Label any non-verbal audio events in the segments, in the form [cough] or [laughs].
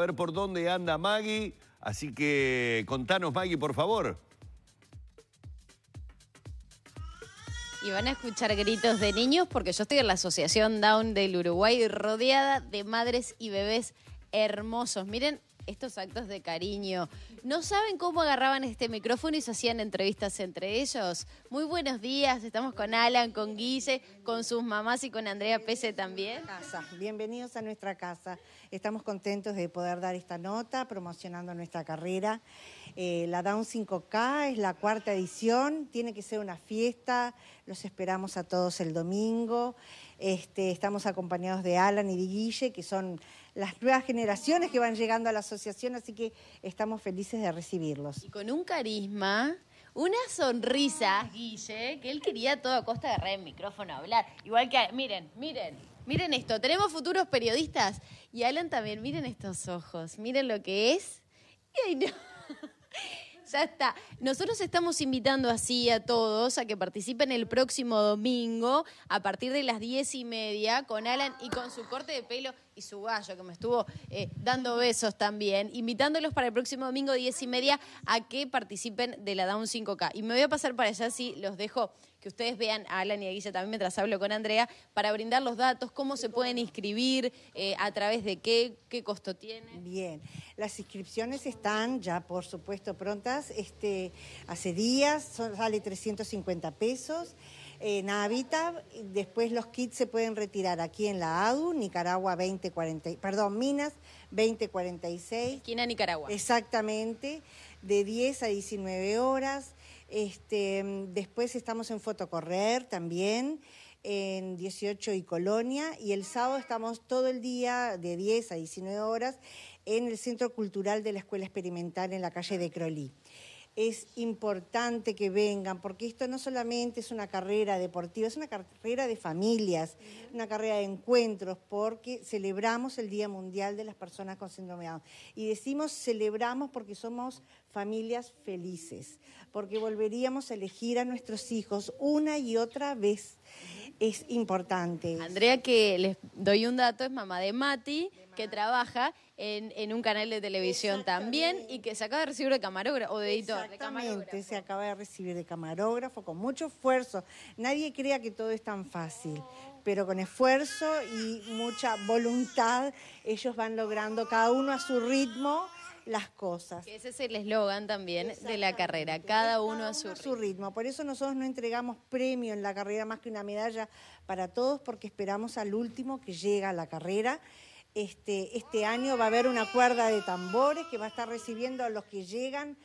A ver por dónde anda Maggie, así que contanos Maggie, por favor. Y van a escuchar gritos de niños porque yo estoy en la Asociación Down del Uruguay rodeada de madres y bebés hermosos. Miren estos actos de cariño. ¿No saben cómo agarraban este micrófono y se hacían entrevistas entre ellos? Muy buenos días, estamos con Alan, con Guise, con sus mamás y con Andrea Pese también. Bienvenidos a nuestra casa. Estamos contentos de poder dar esta nota promocionando nuestra carrera. Eh, la Down 5K es la cuarta edición, tiene que ser una fiesta, los esperamos a todos el domingo. Este, estamos acompañados de Alan y de Guille, que son las nuevas generaciones que van llegando a la asociación, así que estamos felices de recibirlos. Y con un carisma una sonrisa, ah. Guille, que él quería a toda costa agarrar el micrófono hablar. Igual que, miren, miren, miren esto, tenemos futuros periodistas. Y Alan también, miren estos ojos, miren lo que es. Y ahí no. Nosotros estamos invitando así a todos a que participen el próximo domingo a partir de las diez y media con Alan y con su corte de pelo y su gallo que me estuvo eh, dando besos también. Invitándolos para el próximo domingo diez y media a que participen de la Down 5K. Y me voy a pasar para allá si los dejo que ustedes vean a Alan y a Guilla también mientras hablo con Andrea para brindar los datos, cómo se pueden inscribir, eh, a través de qué, qué costo tiene. Bien, las inscripciones están ya por supuesto prontas este, hace días, sale 350 pesos. En eh, Habitat, después los kits se pueden retirar aquí en la ADU, Nicaragua 2040, perdón, Minas 2046. Esquina Nicaragua. Exactamente, de 10 a 19 horas. Este, después estamos en Fotocorrer también en 18 y Colonia y el sábado estamos todo el día de 10 a 19 horas en el Centro Cultural de la Escuela Experimental en la calle de Crolí es importante que vengan, porque esto no solamente es una carrera deportiva, es una carrera de familias, una carrera de encuentros, porque celebramos el Día Mundial de las Personas con Síndrome de Down. Y decimos celebramos porque somos familias felices, porque volveríamos a elegir a nuestros hijos una y otra vez es importante. Andrea, que les doy un dato, es mamá de Mati, que trabaja en, un canal de televisión también y que se acaba de recibir de camarógrafo o de editor. Exactamente, se acaba de recibir de camarógrafo con mucho esfuerzo. Nadie crea que todo es tan fácil, pero con esfuerzo y mucha voluntad ellos van logrando cada uno a su ritmo las cosas. Ese es el eslogan también de la carrera, cada uno, a, su, ritmo. Por eso nosotros no entregamos premio en la carrera más que una medalla para todos, porque esperamos al último que llega a la carrera. Este, este año va a haber una cuerda de tambores que va a estar recibiendo a los que llegan.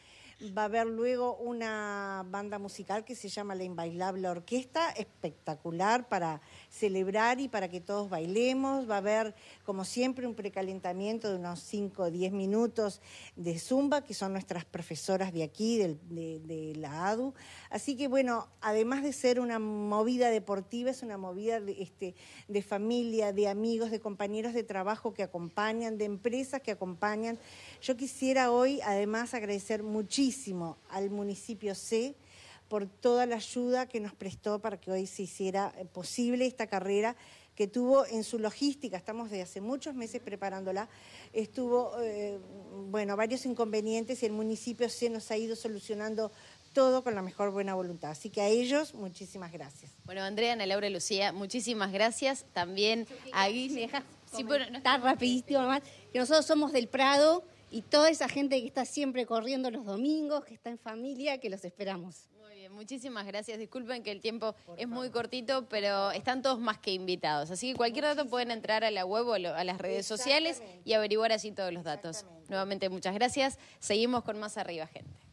Va a haber luego una banda musical que se llama La Inbailable Orquesta, espectacular para celebrar y para que todos bailemos. Va a haber, como siempre, un precalentamiento de unos 5 o 10 minutos de Zumba, que son nuestras profesoras de aquí, de, la ADU. Así que, bueno, además de ser una movida deportiva, es una movida de, este, de familia, de amigos, de compañeros de trabajo que acompañan, de empresas que acompañan. Yo quisiera hoy, además, agradecer muchísimo muchísimo al municipio C por toda la ayuda que nos prestó para que hoy se hiciera eh, posible esta carrera que tuvo en su logística, estamos desde hace muchos meses preparándola, estuvo, eh, bueno, varios inconvenientes y el municipio C nos ha ido solucionando todo con la mejor buena voluntad. Así que a ellos, muchísimas gracias. Bueno, Andrea, Ana Laura y Lucía, muchísimas gracias. También a Guille, [laughs] Sí, está rapidísimo más, Que nosotros somos del Prado, y toda esa gente que está siempre corriendo los domingos, que está en familia, que los esperamos. Muy bien, muchísimas gracias. Disculpen que el tiempo es muy cortito, pero están todos más que invitados. Así que cualquier dato pueden entrar a la web o a las redes sociales y averiguar así todos los datos. Nuevamente, muchas gracias. Seguimos con más arriba, gente.